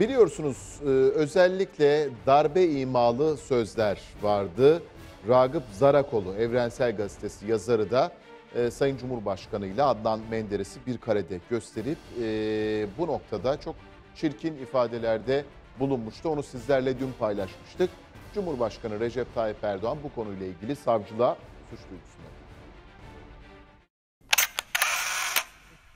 Biliyorsunuz e, özellikle darbe imalı sözler vardı. Ragıp Zarakolu, Evrensel Gazetesi yazarı da e, Sayın Cumhurbaşkanı ile Adnan Menderes'i bir karede gösterip e, bu noktada çok çirkin ifadelerde bulunmuştu. Onu sizlerle dün paylaşmıştık. Cumhurbaşkanı Recep Tayyip Erdoğan bu konuyla ilgili savcılığa suç duyurusunda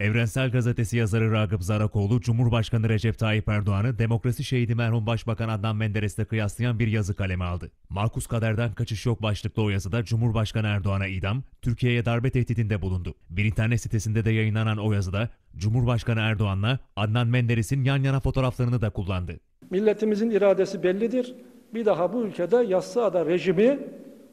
Evrensel Gazetesi yazarı Ragıp Zarakoğlu, Cumhurbaşkanı Recep Tayyip Erdoğan'ı demokrasi şehidi merhum Başbakan Adnan Menderes'le kıyaslayan bir yazı kaleme aldı. Markus Kader'den kaçış yok başlıklı o yazıda Cumhurbaşkanı Erdoğan'a idam, Türkiye'ye darbe tehdidinde bulundu. Bir internet sitesinde de yayınlanan o yazıda Cumhurbaşkanı Erdoğan'la Adnan Menderes'in yan yana fotoğraflarını da kullandı. Milletimizin iradesi bellidir. Bir daha bu ülkede ada rejimi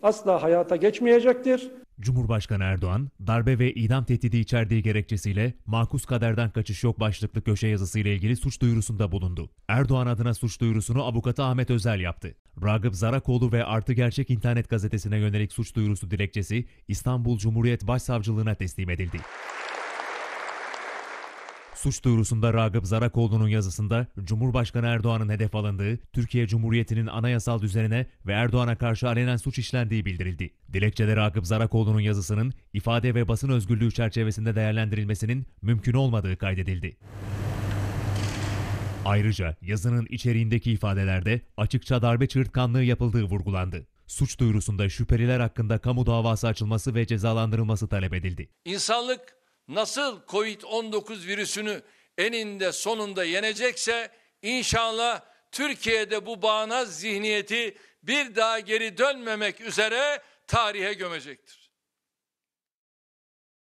asla hayata geçmeyecektir. Cumhurbaşkanı Erdoğan, darbe ve idam tehdidi içerdiği gerekçesiyle makus kaderden kaçış yok başlıklı köşe yazısıyla ilgili suç duyurusunda bulundu. Erdoğan adına suç duyurusunu avukatı Ahmet Özel yaptı. Ragıp Zarakoğlu ve Artı Gerçek internet gazetesine yönelik suç duyurusu dilekçesi İstanbul Cumhuriyet Başsavcılığına teslim edildi. Suç duyurusunda Ragıp Zarakoğlu'nun yazısında Cumhurbaşkanı Erdoğan'ın hedef alındığı, Türkiye Cumhuriyeti'nin anayasal düzenine ve Erdoğan'a karşı alenen suç işlendiği bildirildi. Dilekçede Ragıp Zarakoğlu'nun yazısının ifade ve basın özgürlüğü çerçevesinde değerlendirilmesinin mümkün olmadığı kaydedildi. Ayrıca yazının içeriğindeki ifadelerde açıkça darbe çığırtkanlığı yapıldığı vurgulandı. Suç duyurusunda şüpheliler hakkında kamu davası açılması ve cezalandırılması talep edildi. İnsanlık nasıl Covid-19 virüsünü eninde sonunda yenecekse inşallah Türkiye'de bu bağnaz zihniyeti bir daha geri dönmemek üzere tarihe gömecektir.